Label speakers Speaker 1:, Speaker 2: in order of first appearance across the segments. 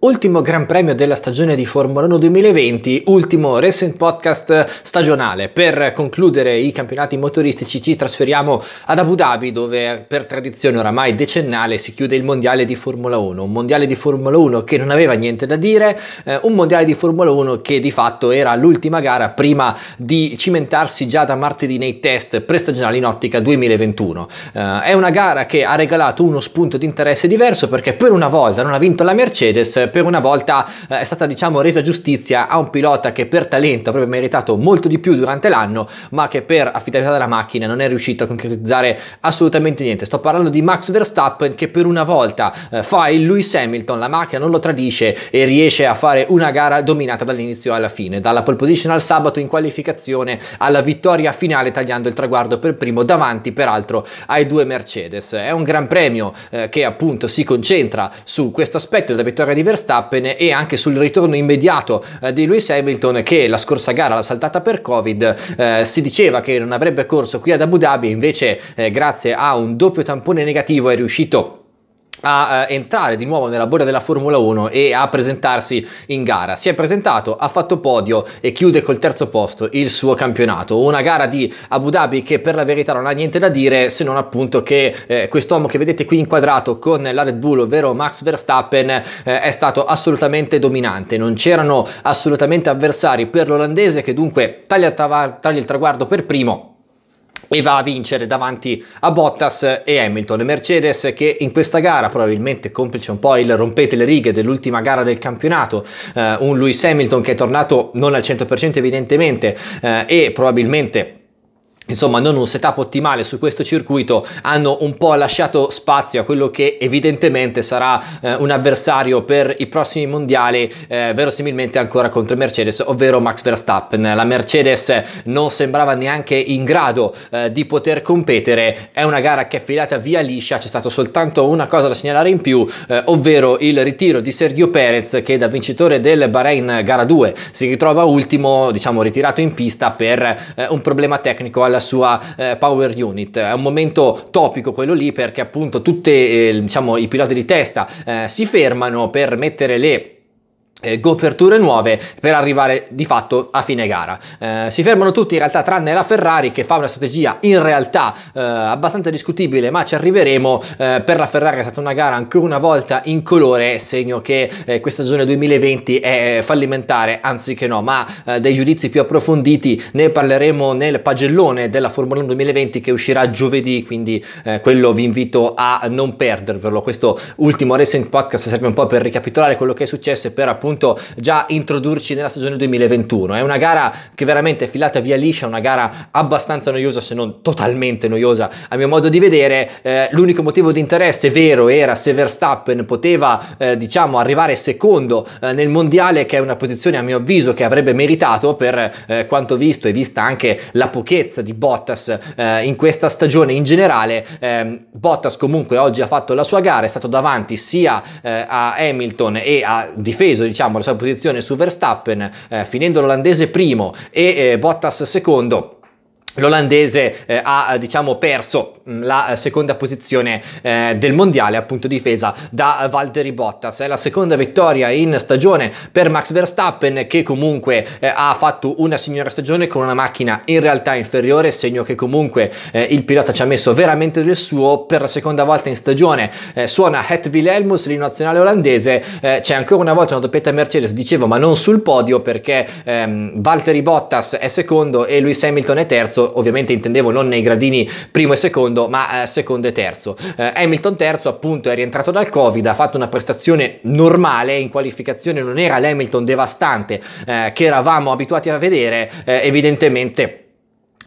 Speaker 1: Ultimo Gran Premio della stagione di Formula 1 2020, ultimo recent Podcast stagionale. Per concludere i campionati motoristici ci trasferiamo ad Abu Dhabi dove per tradizione oramai decennale si chiude il Mondiale di Formula 1. Un Mondiale di Formula 1 che non aveva niente da dire, eh, un Mondiale di Formula 1 che di fatto era l'ultima gara prima di cimentarsi già da martedì nei test prestagionali in ottica 2021. Eh, è una gara che ha regalato uno spunto di interesse diverso perché per una volta non ha vinto la Mercedes per una volta eh, è stata diciamo resa giustizia a un pilota che per talento avrebbe meritato molto di più durante l'anno, ma che per affidabilità della macchina non è riuscito a concretizzare assolutamente niente. Sto parlando di Max Verstappen che per una volta eh, fa il Lewis Hamilton, la macchina non lo tradisce e riesce a fare una gara dominata dall'inizio alla fine, dalla pole position al sabato in qualificazione alla vittoria finale tagliando il traguardo per primo davanti peraltro ai due Mercedes. È un gran premio eh, che appunto si concentra su questo aspetto della vittoria di Verstappen Verstappen e anche sul ritorno immediato eh, di Lewis Hamilton che la scorsa gara l'ha saltata per Covid, eh, si diceva che non avrebbe corso qui ad Abu Dhabi, invece eh, grazie a un doppio tampone negativo è riuscito a eh, entrare di nuovo nella borda della Formula 1 e a presentarsi in gara. Si è presentato, ha fatto podio e chiude col terzo posto il suo campionato. Una gara di Abu Dhabi che per la verità non ha niente da dire se non appunto che eh, quest'uomo che vedete qui inquadrato con la Red Bull, ovvero Max Verstappen, eh, è stato assolutamente dominante. Non c'erano assolutamente avversari per l'olandese che dunque taglia taglia il traguardo per primo e va a vincere davanti a Bottas e Hamilton. Mercedes che in questa gara, probabilmente complice un po' il rompete le righe dell'ultima gara del campionato, eh, un Lewis Hamilton che è tornato non al 100% evidentemente eh, e probabilmente insomma non un setup ottimale su questo circuito hanno un po' lasciato spazio a quello che evidentemente sarà eh, un avversario per i prossimi mondiali eh, verosimilmente ancora contro Mercedes ovvero Max Verstappen la Mercedes non sembrava neanche in grado eh, di poter competere è una gara che è filata via liscia c'è stato soltanto una cosa da segnalare in più eh, ovvero il ritiro di Sergio Perez che da vincitore del Bahrain gara 2 si ritrova ultimo diciamo ritirato in pista per eh, un problema tecnico alla la sua eh, power unit. È un momento topico quello lì perché appunto tutti eh, diciamo, i piloti di testa eh, si fermano per mettere le eh, coperture nuove per arrivare di fatto a fine gara. Eh, si fermano tutti in realtà tranne la Ferrari che fa una strategia in realtà eh, abbastanza discutibile ma ci arriveremo eh, per la Ferrari è stata una gara ancora una volta in colore segno che eh, questa stagione 2020 è eh, fallimentare anziché no ma dei giudizi più approfonditi ne parleremo nel pagellone della Formula 1 2020 che uscirà giovedì quindi quello vi invito a non perdervelo questo ultimo Racing Podcast serve un po' per ricapitolare quello che è successo e per appunto appunto già introdurci nella stagione 2021. È una gara che veramente è filata via liscia, una gara abbastanza noiosa se non totalmente noiosa a mio modo di vedere. Eh, l'unico motivo di interesse vero era se Verstappen poteva eh, diciamo arrivare secondo eh, nel mondiale che è una posizione a mio avviso che avrebbe meritato per eh, quanto visto e vista anche la pochezza di Bottas eh, in questa stagione in generale. Ehm, Bottas comunque oggi ha fatto la sua gara, è stato davanti sia eh, a Hamilton e ha difeso diciamo diciamo, la sua posizione su Verstappen, eh, finendo l'olandese primo e eh, Bottas secondo L'olandese eh, ha diciamo, perso mm, la eh, seconda posizione eh, del mondiale, appunto difesa da Valtteri Bottas. È la seconda vittoria in stagione per Max Verstappen che comunque eh, ha fatto una signora stagione con una macchina in realtà inferiore, segno che comunque eh, il pilota ci ha messo veramente del suo per la seconda volta in stagione. Eh, suona Het Wilhelmus, l'inno nazionale olandese, c'è ancora una volta una doppietta Mercedes, dicevo, ma non sul podio perché ehm, Valtteri Bottas è secondo e Lewis Hamilton è terzo ovviamente intendevo non nei gradini primo e secondo, ma eh, secondo e terzo. Eh, Hamilton terzo appunto è rientrato dal Covid, ha fatto una prestazione normale, in qualificazione non era l'Hamilton devastante eh, che eravamo abituati a vedere, eh, evidentemente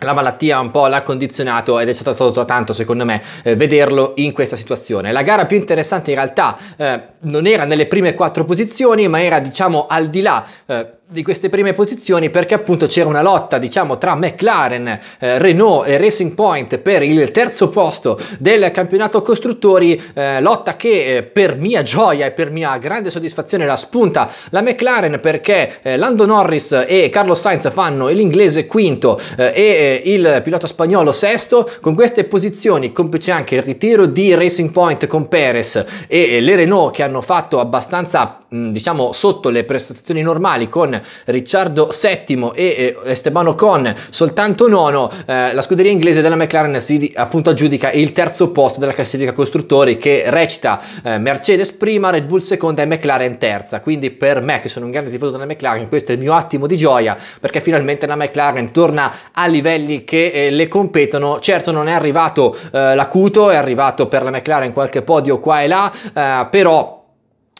Speaker 1: la malattia un po' l'ha condizionato ed è stato tanto secondo me eh, vederlo in questa situazione. La gara più interessante in realtà eh, non era nelle prime quattro posizioni ma era diciamo al di là eh, di queste prime posizioni perché appunto c'era una lotta diciamo tra McLaren, eh, Renault e Racing Point per il terzo posto del campionato costruttori, eh, lotta che eh, per mia gioia e per mia grande soddisfazione la spunta la McLaren perché eh, Lando Norris e Carlos Sainz fanno l'inglese quinto eh, e eh, il pilota spagnolo sesto, con queste posizioni complice anche il ritiro di Racing Point con Perez e le Renault che hanno fatto abbastanza mh, diciamo sotto le prestazioni normali con Ricciardo VII e Esteban Ocon soltanto nono, eh, la scuderia inglese della McLaren si appunto aggiudica il terzo posto della classifica costruttori che recita eh, Mercedes prima, Red Bull seconda e McLaren terza. Quindi per me che sono un grande tifoso della McLaren questo è il mio attimo di gioia perché finalmente la McLaren torna a livelli che eh, le competono. Certo non è arrivato eh, l'acuto, è arrivato per la McLaren qualche podio qua e là, eh, però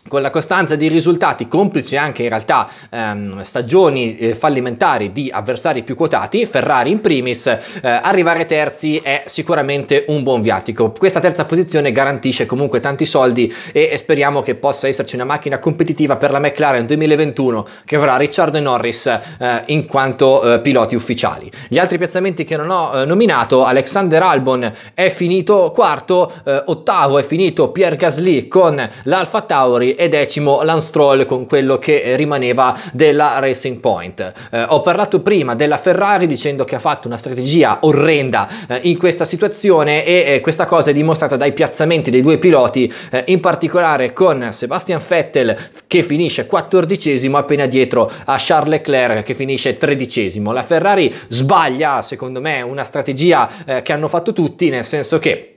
Speaker 1: con la costanza di risultati, complici anche in realtà ehm, stagioni eh, fallimentari di avversari più quotati, Ferrari in primis, eh, arrivare terzi è sicuramente un buon viatico. Questa terza posizione garantisce comunque tanti soldi e, e speriamo che possa esserci una macchina competitiva per la McLaren 2021 che avrà Richard Norris eh, in quanto eh, piloti ufficiali. Gli altri piazzamenti che non ho eh, nominato, Alexander Albon è finito quarto, eh, ottavo è finito Pierre Gasly con l'Alfa Tauri e decimo Lance Stroll con quello che rimaneva della Racing Point. Eh, ho parlato prima della Ferrari dicendo che ha fatto una strategia orrenda eh, in questa situazione e eh, questa cosa è dimostrata dai piazzamenti dei due piloti, eh, in particolare con Sebastian Vettel che finisce 14 appena dietro a Charles Leclerc che finisce 13 La Ferrari sbaglia, secondo me, una strategia eh, che hanno fatto tutti, nel senso che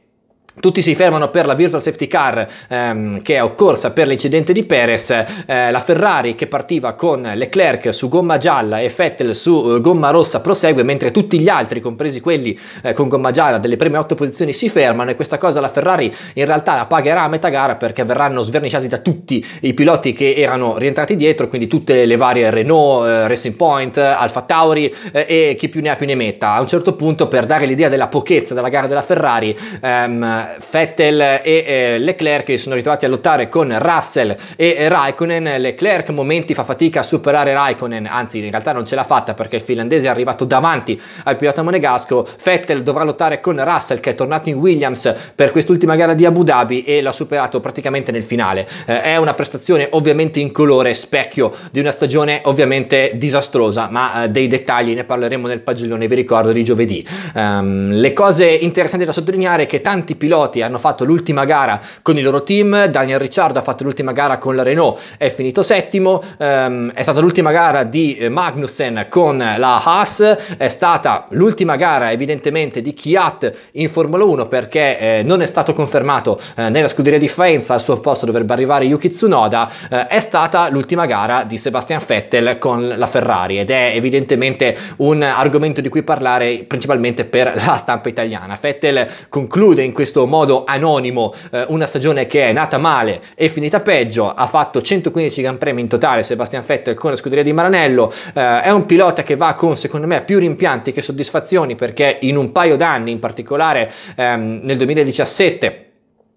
Speaker 1: tutti si fermano per la virtual safety car ehm, che è occorsa per l'incidente di Perez, eh, la Ferrari che partiva con Leclerc su gomma gialla e Vettel su eh, gomma rossa prosegue, mentre tutti gli altri, compresi quelli eh, con gomma gialla delle prime otto posizioni, si fermano e questa cosa la Ferrari in realtà la pagherà a metà gara perché verranno sverniciati da tutti i piloti che erano rientrati dietro, quindi tutte le varie Renault, eh, Racing Point, Alfa Tauri eh, e chi più ne ha più ne metta. A un certo punto per dare l'idea della pochezza della gara della Ferrari ehm, con Vettel e eh, Leclerc che sono ritrovati a lottare con Russell e Raikkonen. Leclerc momenti fa fatica a superare Raikkonen, anzi in realtà non ce l'ha fatta perché il finlandese è arrivato davanti al pilota monegasco. Vettel dovrà lottare con Russell che è tornato in Williams per quest'ultima gara di Abu Dhabi e l'ha superato praticamente nel finale. Eh, è una prestazione ovviamente in colore specchio di una stagione ovviamente disastrosa, ma eh, dei dettagli ne parleremo nel pagellone, vi ricordo, di giovedì. Um, le cose interessanti da sottolineare è che tanti piloti piloti hanno fatto l'ultima gara con il loro team, Daniel Ricciardo ha fatto l'ultima gara con la Renault, è finito settimo, ehm, è stata l'ultima gara di Magnussen con la Haas, è stata l'ultima gara evidentemente di Kiat in Formula 1 perché eh, non è stato confermato eh, nella scuderia di Faenza al suo posto dovrebbe arrivare Yuki Tsunoda, eh, è stata l'ultima gara di Sebastian Vettel con la Ferrari ed è evidentemente un argomento di cui parlare principalmente per la stampa italiana. Vettel conclude in questo modo anonimo eh, una stagione che è nata male e finita peggio, ha fatto 115 Gran Premi in totale Sebastian Vettel con la scuderia di Maranello, eh, è un pilota che va con secondo me più rimpianti che soddisfazioni perché in un paio d'anni, in particolare ehm, nel 2017,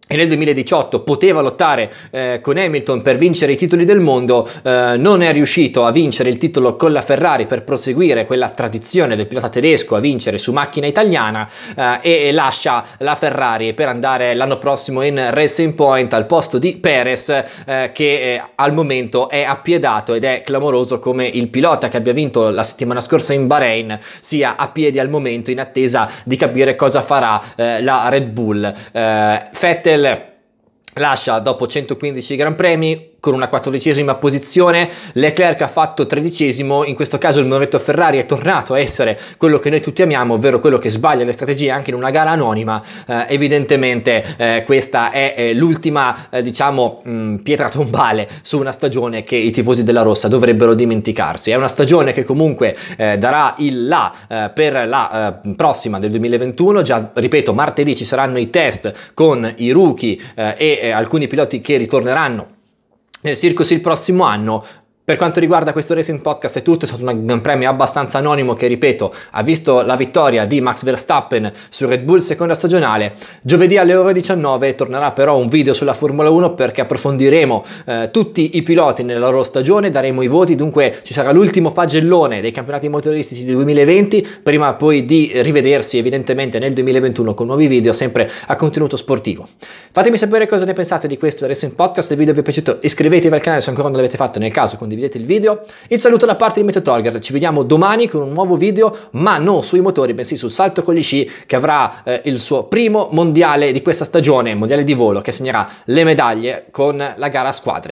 Speaker 1: e nel 2018 poteva lottare eh, con Hamilton per vincere i titoli del mondo, eh, non è riuscito a vincere il titolo con la Ferrari per proseguire quella tradizione del pilota tedesco a vincere su macchina italiana eh, e lascia la Ferrari per andare l'anno prossimo in Racing Point al posto di Perez eh, che eh, al momento è appiedato ed è clamoroso come il pilota che abbia vinto la settimana scorsa in Bahrain sia a piedi al momento in attesa di capire cosa farà eh, la Red Bull. Fettel Vettel lascia dopo 115 Gran Premi con una quattordicesima posizione, Leclerc ha fatto tredicesimo, in questo caso il monoretto Ferrari è tornato a essere quello che noi tutti amiamo, ovvero quello che sbaglia le strategie anche in una gara anonima, eh, evidentemente eh, questa è eh, l'ultima eh, diciamo mh, mm, pietra tombale su una stagione che i tifosi della Rossa dovrebbero dimenticarsi, è una stagione che comunque eh, darà il là eh, per la prossima del 2021, già ripeto martedì ci saranno i test con i rookie e alcuni piloti che ritorneranno eh, circus il prossimo anno per quanto riguarda questo Racing Podcast è tutto, è stato un Gran Premio abbastanza anonimo che, ripeto, ha visto la vittoria di Max Verstappen su Red Bull seconda stagionale. Giovedì alle ore 19 tornerà però un video sulla Formula 1 perché approfondiremo eh, tutti i piloti nella loro stagione, daremo i voti, dunque ci sarà l'ultimo pagellone dei campionati motoristici di 2020, prima poi di rivedersi evidentemente nel 2021 con nuovi video sempre a contenuto sportivo. Fatemi sapere cosa ne pensate di questo Racing Podcast, se il video vi è piaciuto, iscrivetevi al canale se ancora non l'avete fatto, nel caso condividete condividete il video. Il saluto da parte di Meteo Torger, ci vediamo domani con un nuovo video, ma non sui motori, bensì sul salto con gli sci che avrà eh, il suo primo mondiale di questa stagione, mondiale di volo che segnerà le medaglie con la gara a squadre.